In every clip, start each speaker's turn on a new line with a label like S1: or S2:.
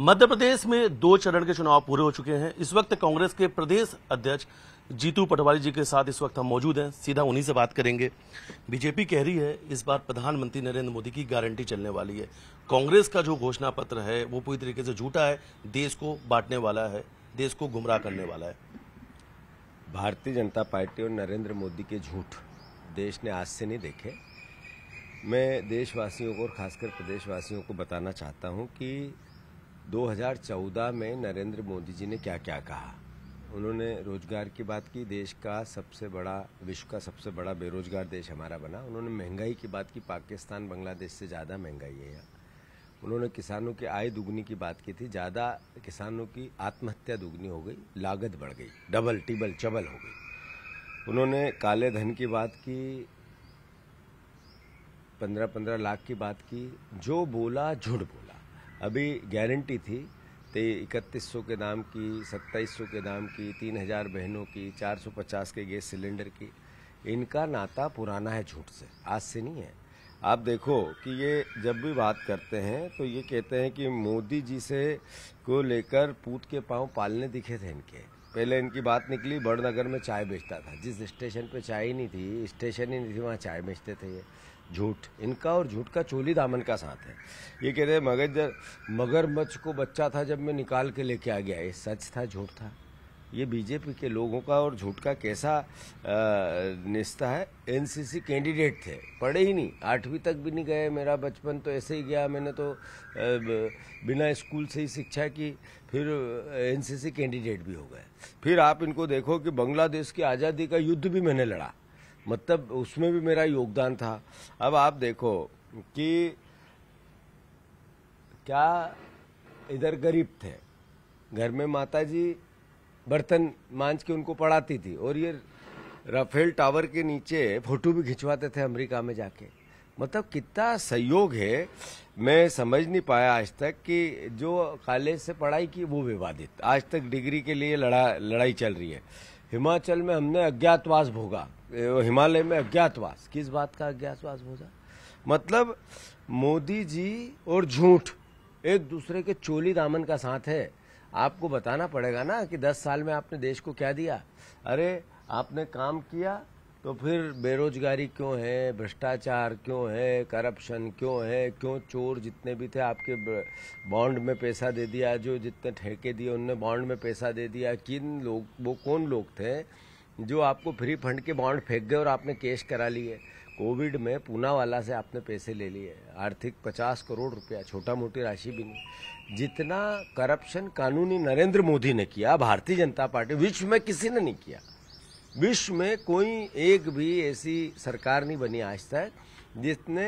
S1: मध्य प्रदेश में दो चरण के चुनाव पूरे हो चुके हैं इस वक्त कांग्रेस के प्रदेश अध्यक्ष जीतू पटवारी जी के साथ इस वक्त हम मौजूद हैं सीधा उन्हीं से बात करेंगे बीजेपी कह रही है इस बार प्रधानमंत्री नरेंद्र मोदी की गारंटी चलने वाली है कांग्रेस का जो घोषणा पत्र है वो पूरी तरीके से झूठा है देश को बांटने वाला है देश को गुमराह करने वाला है
S2: भारतीय जनता पार्टी और नरेंद्र मोदी के झूठ देश ने आज से नहीं देखे मैं देशवासियों को और खासकर प्रदेशवासियों को बताना चाहता हूं कि 2014 में नरेंद्र मोदी जी ने क्या क्या कहा उन्होंने रोजगार की बात की देश का सबसे बड़ा विश्व का सबसे बड़ा बेरोजगार देश हमारा बना उन्होंने महंगाई की बात की पाकिस्तान बांग्लादेश से ज़्यादा महंगाई है यहाँ उन्होंने किसानों की आय दुगनी की बात की थी ज़्यादा किसानों की आत्महत्या दुगनी हो गई लागत बढ़ गई डबल टिबल चबल हो गई उन्होंने काले धन की बात की पंद्रह पंद्रह लाख की बात की जो बोला झूठ बोला अभी गारंटी थी तो इकतीस सौ के दाम की सत्ताईस सौ के दाम की तीन हज़ार बहनों की चार सौ पचास के गैस सिलेंडर की इनका नाता पुराना है झूठ से आज से नहीं है आप देखो कि ये जब भी बात करते हैं तो ये कहते हैं कि मोदी जी से को लेकर पूत के पाँव पालने दिखे थे इनके पहले इनकी बात निकली बड़नगर में चाय बेचता था जिस स्टेशन पे चाय ही नहीं थी स्टेशन ही नहीं थी वहाँ चाय बेचते थे ये झूठ इनका और झूठ का चोली दामन का साथ है ये कह रहे मगर मगरमच्छ को बच्चा था जब मैं निकाल के लेके आ गया ये सच था झूठ था ये बीजेपी के लोगों का और झूठ का कैसा निस्ता है एनसीसी कैंडिडेट थे पढ़े ही नहीं आठवीं तक भी नहीं गए मेरा बचपन तो ऐसे ही गया मैंने तो बिना स्कूल से ही शिक्षा की फिर एनसीसी कैंडिडेट भी हो गए फिर आप इनको देखो कि बांग्लादेश की आज़ादी का युद्ध भी मैंने लड़ा मतलब उसमें भी मेरा योगदान था अब आप देखो कि क्या इधर गरीब थे घर में माता जी बर्तन मांझ के उनको पढ़ाती थी और ये राफेल टावर के नीचे फोटो भी खिंचवाते थे अमेरिका में जाके मतलब कितना सहयोग है मैं समझ नहीं पाया आज तक कि जो कॉलेज से पढ़ाई की वो विवादित आज तक डिग्री के लिए लड़ा लड़ाई चल रही है हिमाचल में हमने अज्ञातवास भोगा हिमालय में अज्ञातवास किस बात का अज्ञातवास भोगा मतलब मोदी जी और झूठ एक दूसरे के चोली दामन का साथ है आपको बताना पड़ेगा ना कि 10 साल में आपने देश को क्या दिया अरे आपने काम किया तो फिर बेरोजगारी क्यों है भ्रष्टाचार क्यों है करप्शन क्यों है क्यों चोर जितने भी थे आपके बॉन्ड में पैसा दे दिया जो जितने ठेके दिए उनने बॉन्ड में पैसा दे दिया किन लोग वो कौन लोग थे जो आपको फ्री फंड के बॉन्ड फेंक गए और आपने कैश करा लिए कोविड में पूनावाला से आपने पैसे ले लिए आर्थिक पचास करोड़ रुपया छोटा मोटी राशि भी नहीं जितना करप्शन कानूनी नरेंद्र मोदी ने किया भारतीय जनता पार्टी विश्व में किसी ने नहीं किया विश्व में कोई एक भी ऐसी सरकार नहीं बनी आज तक जिसने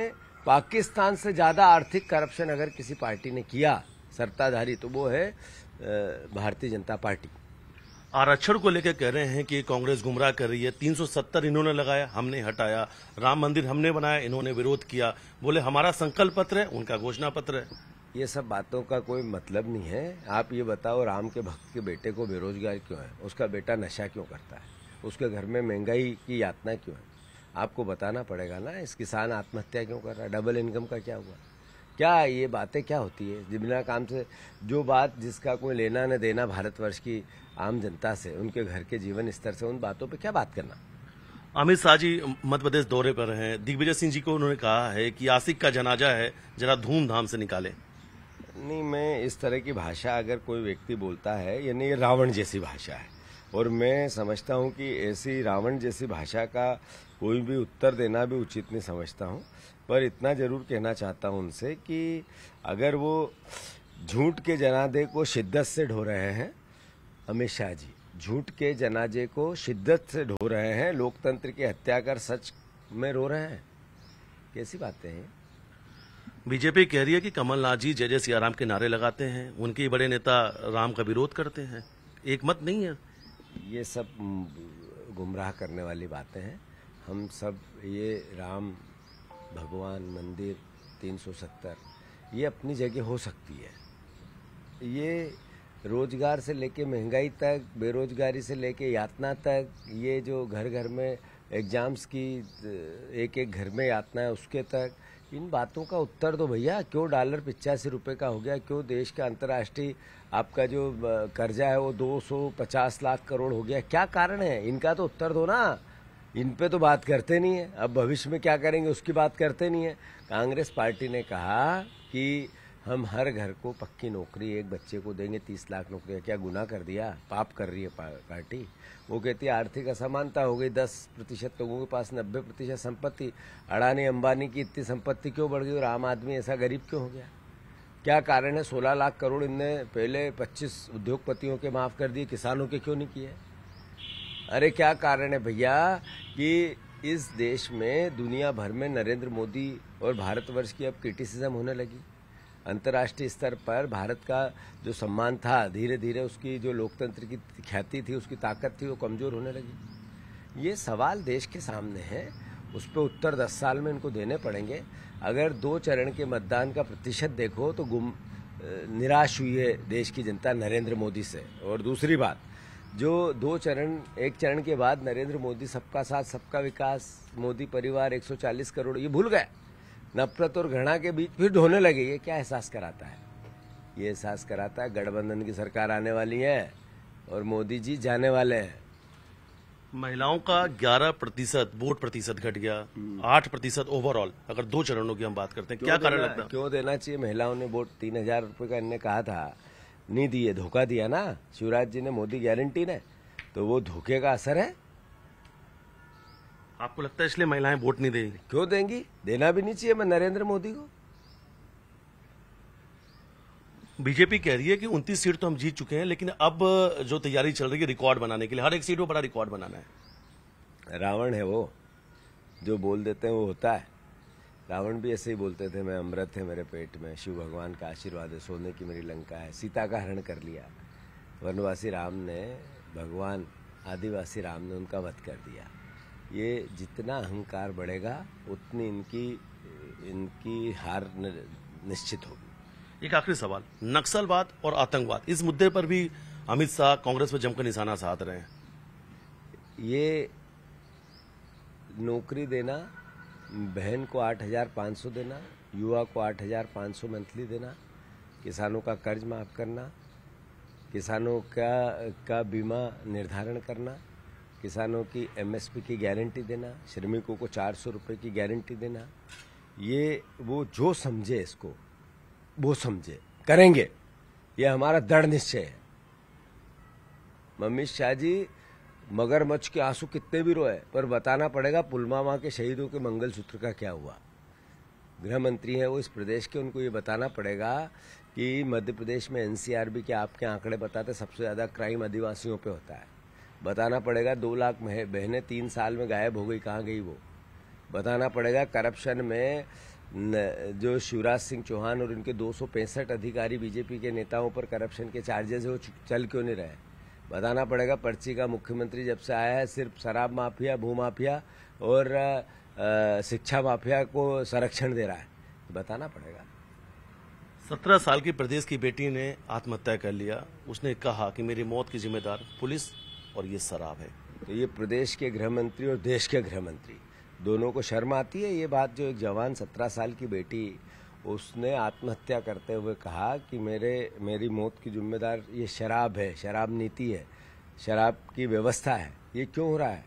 S2: पाकिस्तान से ज़्यादा आर्थिक करप्शन अगर किसी पार्टी ने किया सत्ताधारी तो
S1: वो है भारतीय जनता पार्टी आरक्षण को लेकर कह रहे हैं कि कांग्रेस गुमराह कर रही है 370 इन्होंने लगाया हमने हटाया राम मंदिर हमने बनाया इन्होंने विरोध किया बोले हमारा संकल्प पत्र है उनका घोषणा पत्र है ये सब बातों का कोई मतलब नहीं
S2: है आप ये बताओ राम के भक्त के बेटे को बेरोजगार क्यों है उसका बेटा नशा क्यों करता है उसके घर में महंगाई की यातना क्यों है आपको बताना पड़ेगा ना इस किसान आत्महत्या क्यों कर रहा है डबल इनकम का क्या हुआ क्या ये बातें क्या होती है बिना काम से जो बात जिसका कोई लेना न देना भारतवर्ष की आम जनता से उनके घर के जीवन स्तर से उन
S1: बातों पर क्या बात करना अमित शाह जी मध्य प्रदेश दौरे पर हैं दिग्विजय सिंह जी को उन्होंने कहा है कि आसिक का जनाजा है जरा धूमधाम से निकाले नहीं मैं इस तरह की
S2: भाषा अगर कोई व्यक्ति बोलता है यानी ये रावण जैसी भाषा है और मैं समझता हूँ कि ऐसी रावण जैसी भाषा का कोई भी उत्तर देना भी उचित नहीं समझता हूँ पर इतना ज़रूर कहना चाहता हूँ उनसे कि अगर वो झूठ के जनादे को शिद्दत से ढो रहे हैं अमित शाह जी झूठ के जनाजे को शिद्दत से ढो रहे हैं लोकतंत्र की हत्या कर सच में रो रहे हैं कैसी
S1: बातें हैं बीजेपी कह रही है कि कमलनाथ जी जय जय सियाराम के नारे लगाते हैं उनके बड़े नेता राम का विरोध करते हैं एक मत नहीं है ये सब
S2: गुमराह करने वाली बातें हैं हम सब ये राम भगवान मंदिर 370 ये अपनी जगह हो सकती है ये रोजगार से लेके महंगाई तक बेरोजगारी से लेके यातना तक ये जो घर घर में एग्ज़ाम्स की एक एक घर में यातना है उसके तक इन बातों का उत्तर दो भैया क्यों डॉलर पिचासी रुपए का हो गया क्यों देश का अंतर्राष्ट्रीय आपका जो कर्जा है वो 250 लाख करोड़ हो गया क्या कारण है इनका तो उत्तर दो ना इन पे तो बात करते नहीं है अब भविष्य में क्या करेंगे उसकी बात करते नहीं है कांग्रेस पार्टी ने कहा कि हम हर घर को पक्की नौकरी एक बच्चे को देंगे तीस लाख नौकरी क्या गुना कर दिया पाप कर रही है पार्टी वो कहती है आर्थिक असमानता हो गई दस प्रतिशत लोगों के पास नब्बे प्रतिशत संपत्ति अडानी अंबानी की इतनी संपत्ति क्यों बढ़ गई और आम आदमी ऐसा गरीब क्यों हो गया क्या कारण है सोलह लाख करोड़ इनने पहले पच्चीस उद्योगपतियों के माफ़ कर दिए किसानों के क्यों नहीं किए अरे क्या कारण है भैया कि इस देश में दुनिया भर में नरेंद्र मोदी और भारतवर्ष की अब क्रिटिसिज्म होने लगी अंतर्राष्ट्रीय स्तर पर भारत का जो सम्मान था धीरे धीरे उसकी जो लोकतंत्र की ख्याति थी उसकी ताकत थी वो कमज़ोर होने लगी ये सवाल देश के सामने है उस पर उत्तर दस साल में इनको देने पड़ेंगे अगर दो चरण के मतदान का प्रतिशत देखो तो गुम निराश हुई है देश की जनता नरेंद्र मोदी से और दूसरी बात जो दो चरण एक चरण के बाद नरेंद्र मोदी सबका साथ सबका विकास मोदी परिवार 140 करोड़ ये भूल गए नफरत और घृणा के बीच फिर ढोने लगे ये क्या एहसास कराता है ये एहसास कराता है गठबंधन की सरकार आने वाली है और मोदी जी जाने वाले हैं
S1: महिलाओं का 11 प्रतिशत वोट प्रतिशत घट गया 8 प्रतिशत ओवरऑल अगर दो चरणों की हम बात करते हैं क्या कारण लगता है
S2: क्यों देना चाहिए महिलाओं ने वोट तीन हजार रूपये का इन्हें कहा था नहीं दिए धोखा दिया ना शिवराज जी ने मोदी गारंटी ने तो वो धोखे का असर है
S1: आपको लगता है इसलिए महिलाएं वोट नहीं देंगी क्यों देंगी देना भी नहीं चाहिए मैं नरेंद्र मोदी को बीजेपी कह रही है कि उनतीस सीट तो हम जीत चुके हैं लेकिन अब जो तैयारी चल रही है रिकॉर्ड बनाने के लिए हर एक सीट पर बड़ा रिकॉर्ड बनाना
S2: है रावण है वो जो बोल देते हैं वो होता है रावण भी ऐसे ही बोलते थे मैं अमृत है मेरे पेट में शिव भगवान का आशीर्वाद है सोने की मेरी लंका है सीता का हरण कर लिया वनवासी राम ने भगवान आदिवासी राम ने उनका वध कर दिया ये जितना अहंकार बढ़ेगा उतनी इनकी
S1: इनकी हार निश्चित होगी एक आखिरी सवाल नक्सलवाद और आतंकवाद इस मुद्दे पर भी अमित शाह कांग्रेस पर जमकर निशाना साध रहे हैं ये नौकरी देना बहन को 8,500
S2: देना युवा को 8,500 मंथली देना किसानों का कर्ज माफ करना किसानों का का बीमा निर्धारण करना किसानों की एमएसपी की गारंटी देना श्रमिकों को चार सौ रुपये की गारंटी देना ये वो जो समझे इसको वो समझे करेंगे ये हमारा दृढ़ निश्चय है मम्मी शाह जी मगरमच्छ के आंसू कितने भी रोए पर बताना पड़ेगा पुलवामा के शहीदों के मंगलसूत्र का क्या हुआ गृह मंत्री हैं वो इस प्रदेश के उनको ये बताना पड़ेगा कि मध्य प्रदेश में एनसीआरबी के आपके आंकड़े बताते सबसे ज़्यादा क्राइम आदिवासियों पे होता है बताना पड़ेगा दो लाख बहनें तीन साल में गायब हो गई कहाँ गई वो बताना पड़ेगा करप्शन में जो शिवराज सिंह चौहान और उनके दो अधिकारी बीजेपी के नेताओं पर करप्शन के चार्जेस वो चल क्यों नहीं रहे बताना पड़ेगा पर्ची का मुख्यमंत्री जब से आया है सिर्फ शराब माफिया भू माफिया और शिक्षा माफिया को संरक्षण दे रहा है बताना
S1: पड़ेगा सत्रह साल की प्रदेश की बेटी ने आत्महत्या कर लिया उसने कहा कि मेरी मौत की जिम्मेदार पुलिस और ये शराब है तो ये
S2: प्रदेश के गृह मंत्री और देश के गृह मंत्री दोनों को शर्म आती है ये बात जो एक जवान सत्रह साल की बेटी उसने आत्महत्या करते हुए कहा कि मेरे मेरी मौत की जिम्मेदार ये शराब है शराब नीति है शराब की व्यवस्था है ये क्यों हो रहा है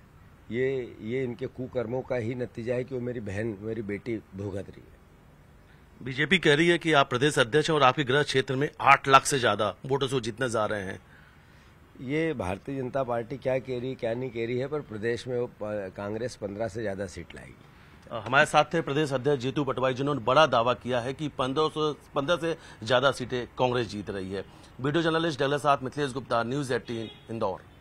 S2: ये ये इनके कुकर्मों का ही नतीजा है कि वो मेरी बहन मेरी बेटी भुगत रही है
S1: बीजेपी कह रही है कि आप प्रदेश अध्यक्ष और आपके गृह क्षेत्र में आठ लाख से ज्यादा वोटर्स वो जीतने जा रहे हैं
S2: ये भारतीय जनता पार्टी क्या कह रही क्या नहीं कह रही है पर
S1: प्रदेश में वो कांग्रेस पंद्रह से ज्यादा सीट लाएगी हमारे साथ थे प्रदेश अध्यक्ष जीतू पटवाई जिन्होंने बड़ा दावा किया है कि पंद्रह सौ पंद्रह से ज्यादा सीटें कांग्रेस जीत रही है वीडियो जर्नलिस्ट डगलस साथ मिथिलेश गुप्ता न्यूज एटीन इंदौर